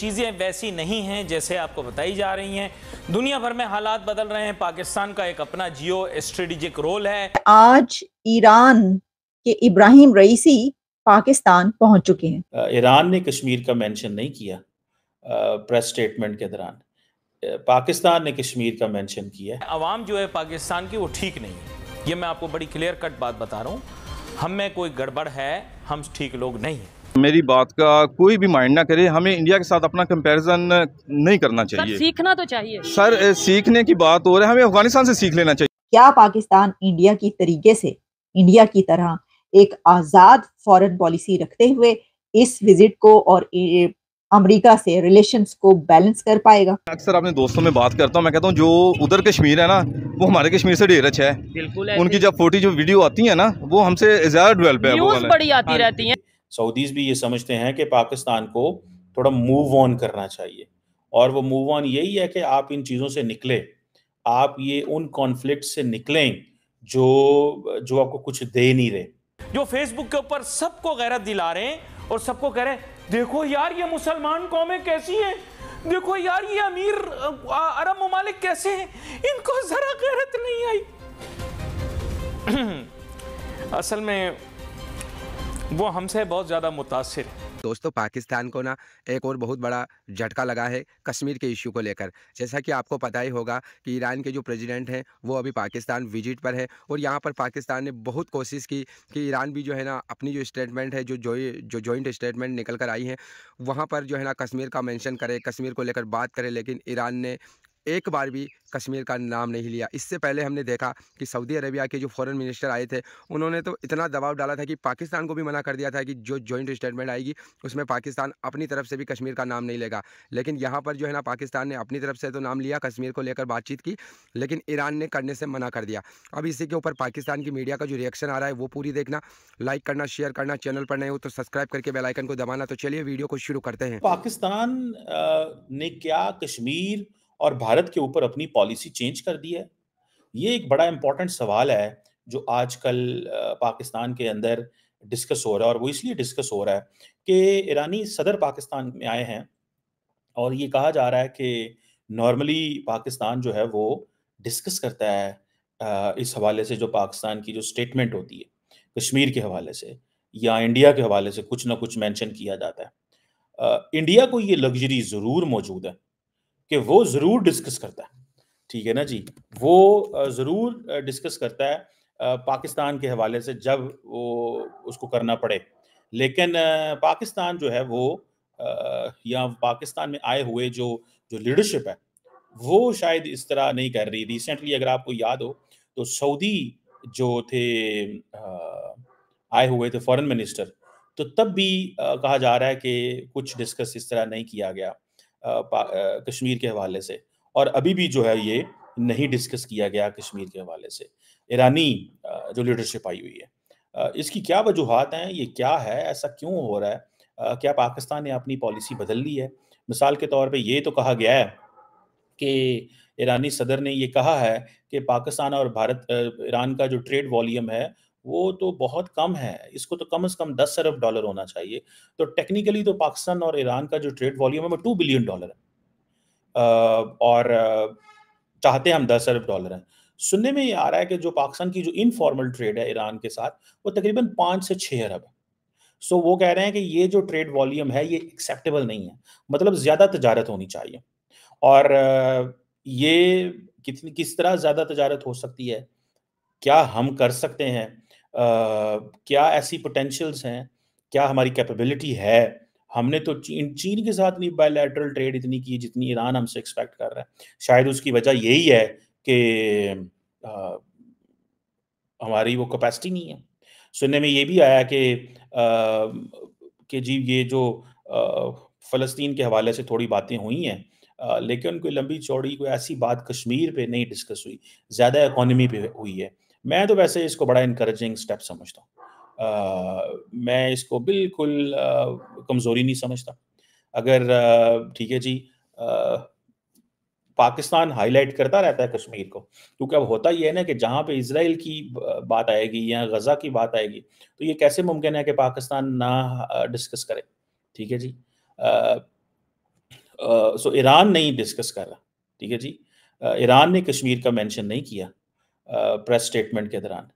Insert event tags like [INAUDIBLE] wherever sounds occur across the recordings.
चीज़ें वैसी नहीं हैं जैसे आपको बताई जा रही हैं दुनिया भर में हालात बदल रहे हैं पाकिस्तान का एक अपना जियो स्ट्रेटेजिक रोल है आज ईरान के इब्राहिम रईसी पाकिस्तान पहुंच चुके हैं ईरान ने कश्मीर का मेंशन नहीं किया प्रेस स्टेटमेंट के दौरान पाकिस्तान ने कश्मीर का मेंशन किया है आवाम जो है पाकिस्तान की वो ठीक नहीं है ये मैं आपको बड़ी क्लियर कट बात बता रहा हूँ हमें कोई गड़बड़ है हम ठीक लोग नहीं हैं मेरी बात का कोई भी माइंड ना करे हमें इंडिया के साथ अपना कंपैरिजन नहीं करना चाहिए सीखना तो चाहिए सर सीखने की बात हो रहा है हमें अफगानिस्तान से सीख लेना चाहिए क्या पाकिस्तान इंडिया की तरीके से इंडिया की तरह एक आज़ाद फॉरेन पॉलिसी रखते हुए इस विजिट को और अमेरिका से रिलेशंस को बैलेंस कर पाएगा अक्सर अपने दोस्तों में बात करता हूँ मैं कहता हूँ जो उधर कश्मीर है ना वो हमारे कश्मीर से ढेर अच्छा है बिल्कुल उनकी जब फोटी जो वीडियो आती है ना वो हमसे ज्यादा डेवलप है बड़ी आती हाँ रहती है सऊदीज़ भी ये समझते हैं कि पाकिस्तान को थोड़ा मूव ऑन करना चाहिए और वो मूव ऑन यही है कि आप इन चीज़ों से निकले आप ये उन कॉन्फ्लिक्ट से निकलें जो जो आपको कुछ दे नहीं रहे जो फेसबुक के ऊपर सबको गैरत दिला रहे हैं और सबको कह रहे हैं देखो यार ये मुसलमान कौमें कैसी हैं देखो यार ये अमीर अरब ममालिक कैसे हैं इनको ज़रा गैरत नहीं आई [CLEARS THROAT] असल में वो हमसे बहुत ज़्यादा मुतासर है दोस्तों पाकिस्तान को ना एक और बहुत बड़ा झटका लगा है कश्मीर के इशू को लेकर जैसा कि आपको पता ही होगा कि ईरान के जो प्रेसिडेंट हैं वो अभी पाकिस्तान विजिट पर है और यहाँ पर पाकिस्तान ने बहुत कोशिश की कि ईरान भी जो है ना अपनी जो स्टेटमेंट है जो जो जो जॉइंट स्टेटमेंट निकल कर आई है वहाँ पर जो है ना कश्मीर का मैंशन करे कश्मीर को लेकर बात करे लेकिन ईरान ने एक बार भी कश्मीर का नाम नहीं लिया इससे पहले हमने देखा कि सऊदी अरेबिया के जो फॉरेन मिनिस्टर आए थे उन्होंने तो इतना दबाव डाला था कि पाकिस्तान को भी मना कर दिया था कि जो जॉइंट स्टेटमेंट आएगी उसमें पाकिस्तान अपनी तरफ से भी कश्मीर का नाम नहीं लेगा लेकिन यहाँ पर जो है ना पाकिस्तान ने अपनी तरफ से तो नाम लिया कश्मीर को लेकर बातचीत की लेकिन ईरान ने करने से मना कर दिया अब इसी के ऊपर पाकिस्तान की मीडिया का जो रिएक्शन आ रहा है वो पूरी देखना लाइक करना शेयर करना चैनल पर नहीं हो तो सब्सक्राइब करके बेलाइकन को दबाना तो चलिए वीडियो को शुरू करते हैं पाकिस्तान ने क्या कश्मीर और भारत के ऊपर अपनी पॉलिसी चेंज कर दी है ये एक बड़ा इंपॉर्टेंट सवाल है जो आजकल पाकिस्तान के अंदर डिस्कस हो रहा है और वो इसलिए डिस्कस हो रहा है कि ईरानी सदर पाकिस्तान में आए हैं और ये कहा जा रहा है कि नॉर्मली पाकिस्तान जो है वो डिस्कस करता है इस हवाले से जो पाकिस्तान की जो स्टेटमेंट होती है कश्मीर के हवाले से या इंडिया के हवाले से कुछ ना कुछ मेंशन किया जाता है इंडिया को ये लग्जरी ज़रूर मौजूद है कि वो ज़रूर डिस्कस करता है ठीक है ना जी वो ज़रूर डिस्कस करता है पाकिस्तान के हवाले से जब वो उसको करना पड़े लेकिन पाकिस्तान जो है वो या पाकिस्तान में आए हुए जो जो लीडरशिप है वो शायद इस तरह नहीं कर रही रिसेंटली अगर आपको याद हो तो सऊदी जो थे आए हुए थे फॉरेन मिनिस्टर तो तब भी कहा जा रहा है कि कुछ डिस्कस इस तरह नहीं किया गया कश्मीर के हवाले से और अभी भी जो है ये नहीं डिस्कस किया गया कश्मीर के हवाले से ईरानी जो लीडरशिप आई हुई है इसकी क्या वजूहत हैं ये क्या है ऐसा क्यों हो रहा है क्या पाकिस्तान ने अपनी पॉलिसी बदल ली है मिसाल के तौर पे ये तो कहा गया है कि ईरानी सदर ने ये कहा है कि पाकिस्तान और भारत ईरान का जो ट्रेड वॉल्यूम है वो तो बहुत कम है इसको तो कम से कम दस अरब डॉलर होना चाहिए तो टेक्निकली तो पाकिस्तान और ईरान का जो ट्रेड वॉल्यूम है वो टू बिलियन डॉलर है और चाहते हम दस अरब डॉलर हैं सुनने में ये आ रहा है कि जो पाकिस्तान की जो इनफॉर्मल ट्रेड है ईरान के साथ वो तकरीबन पाँच से छः अरब है सो वो कह रहे हैं कि ये जो ट्रेड वॉल्यूम है ये एक्सेप्टेबल नहीं है मतलब ज़्यादा तजारत होनी चाहिए और ये कितनी किस तरह ज़्यादा तजारत हो सकती है क्या हम कर सकते हैं क्या ऐसी पोटेंशियल्स हैं क्या हमारी कैपेबिलिटी है हमने तो चीन चीन के साथ नहीं बायोलैटरल ट्रेड इतनी की जितनी ईरान हमसे एक्सपेक्ट कर रहा है शायद उसकी वजह यही है कि हमारी वो कैपेसिटी नहीं है सुनने में ये भी आया कि कि जी ये जो फ़लस्तीन के हवाले से थोड़ी बातें हुई हैं लेकिन कोई लंबी चौड़ी कोई ऐसी बात कश्मीर पे नहीं डिस्कस हुई ज़्यादा इकोनॉमी पे हुई है मैं तो वैसे इसको बड़ा इनकरेजिंग स्टेप समझता हूँ मैं इसको बिल्कुल कमज़ोरी नहीं समझता अगर ठीक है जी आ, पाकिस्तान हाईलाइट करता रहता है कश्मीर को क्योंकि अब होता यह है ना कि जहाँ पे इसराइल की बात आएगी या गज़ा की बात आएगी तो ये कैसे मुमकिन है कि पाकिस्तान ना डिस्कस करे ठीक है जी सो ईरान नहीं डिस्कस कर रहा ठीक है जी ईरान ने कश्मीर का मेंशन नहीं किया प्रेस स्टेटमेंट के दौरान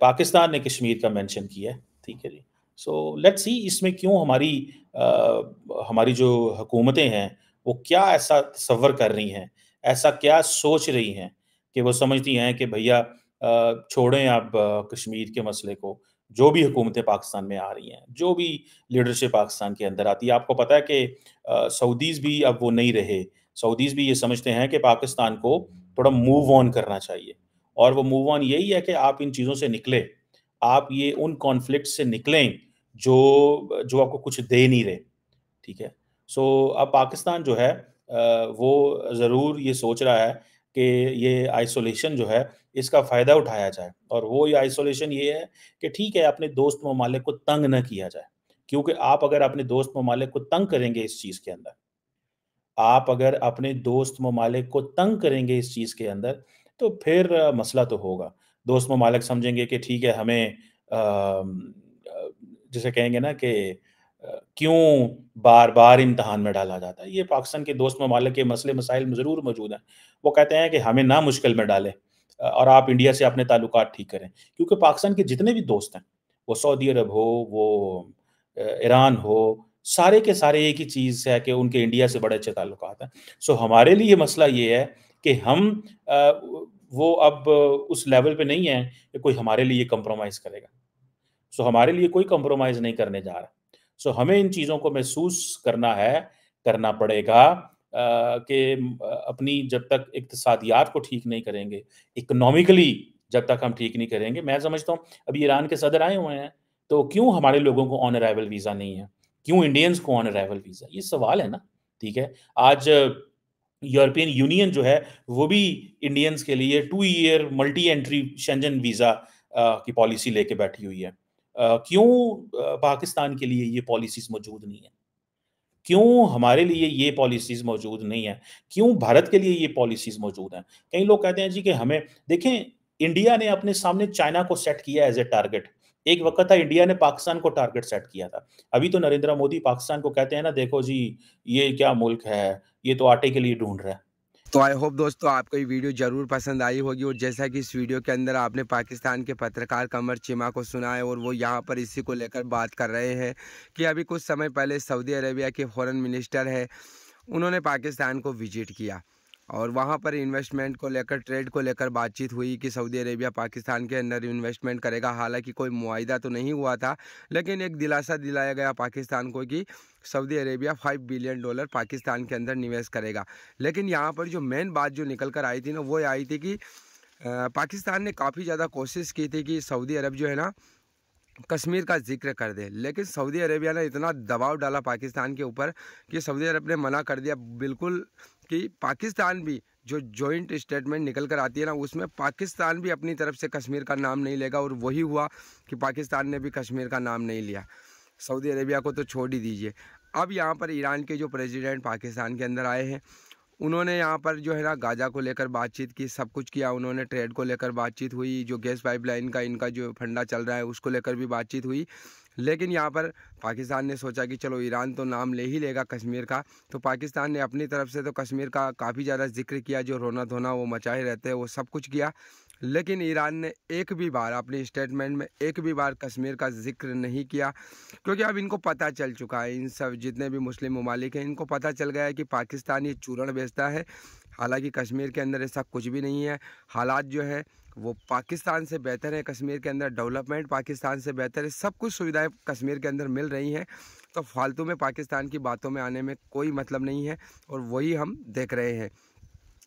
पाकिस्तान ने कश्मीर का मेंशन किया है ठीक है जी सो लेट्स सी इसमें क्यों हमारी आ, हमारी जो हुकूमतें हैं वो क्या ऐसा तस्वर कर रही हैं ऐसा क्या सोच रही हैं कि वो समझती हैं कि भैया छोड़ें आप कश्मीर के मसले को जो भी हुकूमतें पाकिस्तान में आ रही हैं जो भी लीडरशिप पाकिस्तान के अंदर आती है आपको पता है कि सऊदीज़ भी अब वो नहीं रहे सऊदीज़ भी ये समझते हैं कि पाकिस्तान को थोड़ा मूव ऑन करना चाहिए और वो मूव ऑन यही है कि आप इन चीज़ों से निकले आप ये उन कॉन्फ्लिक्ट से निकलें जो जो आपको कुछ दे नहीं रहे ठीक है सो so, अब पाकिस्तान जो है वो ज़रूर ये सोच रहा है कि ये आइसोलेशन जो है इसका फ़ायदा उठाया जाए और वो ये आइसोलेशन ये है कि ठीक है अपने दोस्त ममालिक को तंग न किया जाए क्योंकि आप अगर अपने दोस्त ममालिक को तंग करेंगे इस चीज़ के अंदर आप अगर अपने दोस्त ममालिक को तंग करेंगे इस चीज़ के अंदर तो फिर मसला तो होगा दोस्त ममालिक समझेंगे कि ठीक है हमें जैसे कहेंगे ना कि क्यों बार बार इम्तहान में डाला जाता है ये पाकिस्तान के दोस्त ममालिक के मसले मसाइल ज़रूर मौजूद हैं वो कहते हैं कि हमें ना मुश्किल में डालें और आप इंडिया से अपने ताल्लुक ठीक करें क्योंकि पाकिस्तान के जितने भी दोस्त हैं वो सऊदी अरब हो वो ईरान हो सारे के सारे एक ही चीज़ है कि उनके इंडिया से बड़े अच्छे ताल्लुक हैं सो हमारे लिए मसला ये है कि हम वो अब उस लेवल पे नहीं है कि कोई हमारे लिए कंप्रोमाइज़ करेगा सो हमारे लिए कोई कंप्रोमाइज़ नहीं करने जा रहा सो हमें इन चीज़ों को महसूस करना है करना पड़ेगा कि अपनी जब तक इकतसादियात को ठीक नहीं करेंगे इकोनॉमिकली जब तक हम ठीक नहीं करेंगे मैं समझता हूँ अभी ईरान के सदर आए हुए हैं तो क्यों हमारे लोगों को ऑन अराइवल वीज़ा नहीं है क्यों इंडियंस को ऑन अराइवल वीज़ा ये सवाल है ना ठीक है आज यूरोपियन यूनियन जो है वो भी इंडियंस के लिए two year multi entry Schengen visa की पॉलिसी लेके बैठी हुई है क्यों पाकिस्तान के लिए ये पॉलिसीज मौजूद नहीं है क्यों हमारे लिए ये पॉलिसीज मौजूद नहीं है क्यों भारत के लिए ये पॉलिसीज मौजूद हैं कई लोग कहते हैं जी कि हमें देखें इंडिया ने अपने सामने चाइना को सेट किया एज ए टारगेट एक वक्त था इंडिया ने पाकिस्तान को टारगेट सेट किया था अभी तो नरेंद्र मोदी पाकिस्तान को कहते हैं ना देखो जी ये क्या मुल्क है ये तो आटे के लिए ढूंढ रहा है तो आई होप दोस्तों आपको ये वीडियो जरूर पसंद आई होगी और जैसा कि इस वीडियो के अंदर आपने पाकिस्तान के पत्रकार कमर चिमा को सुना है और वो यहाँ पर इसी को लेकर बात कर रहे हैं कि अभी कुछ समय पहले सऊदी अरेबिया के फॉरेन मिनिस्टर है उन्होंने पाकिस्तान को विजिट किया और वहाँ पर इन्वेस्टमेंट को लेकर ट्रेड को लेकर बातचीत हुई कि सऊदी अरेबिया पाकिस्तान के अंदर इन्वेस्टमेंट करेगा हालांकि कोई मुआदा तो नहीं हुआ था लेकिन एक दिलासा दिलाया गया पाकिस्तान को कि Saudi Arabia five billion dollar Pakistan के अंदर निवेश करेगा लेकिन यहाँ पर जो मेन बात जो निकल कर आई थी ना वो आई थी कि पाकिस्तान ने काफ़ी ज़्यादा कोशिश की थी कि सऊदी अरब जो है ना कश्मीर का जिक्र कर दे लेकिन सऊदी अरबिया ने इतना दबाव डाला पाकिस्तान के ऊपर कि सऊदी अरब ने मना कर दिया बिल्कुल कि पाकिस्तान भी जो जॉइंट स्टेटमेंट निकल कर आती है ना उसमें पाकिस्तान भी अपनी तरफ से कश्मीर का नाम नहीं लेगा और वही हुआ कि पाकिस्तान ने भी कश्मीर का नाम नहीं लिया सऊदी अरेबिया को तो छोड़ ही दीजिए अब यहाँ पर ईरान के जो प्रेसिडेंट पाकिस्तान के अंदर आए हैं उन्होंने यहाँ पर जो है ना गाजा को लेकर बातचीत की सब कुछ किया उन्होंने ट्रेड को लेकर बातचीत हुई जो गैस पाइपलाइन का इनका जो फंडा चल रहा है उसको लेकर भी बातचीत हुई लेकिन यहाँ पर पाकिस्तान ने सोचा कि चलो ईरान तो नाम ले ही लेगा कश्मीर का तो पाकिस्तान ने अपनी तरफ से तो कश्मीर का काफ़ी ज़्यादा जिक्र किया जो रोना धोना वो मचाए रहते हैं वो सब कुछ किया लेकिन ईरान ने एक भी बार अपने स्टेटमेंट में एक भी बार कश्मीर का जिक्र नहीं किया क्योंकि अब इनको पता चल चुका है इन सब जितने भी मुस्लिम ममालिक हैं इनको पता चल गया है कि पाकिस्तान ये चूरण बेचता है हालांकि कश्मीर के अंदर ऐसा कुछ भी नहीं है हालात जो है वो पाकिस्तान से बेहतर है कश्मीर के अंदर डेवलपमेंट पाकिस्तान से बेहतर है सब कुछ सुविधाएं कश्मीर के अंदर मिल रही हैं तो फालतू में पाकिस्तान की बातों में आने में कोई मतलब नहीं है और वही हम देख रहे हैं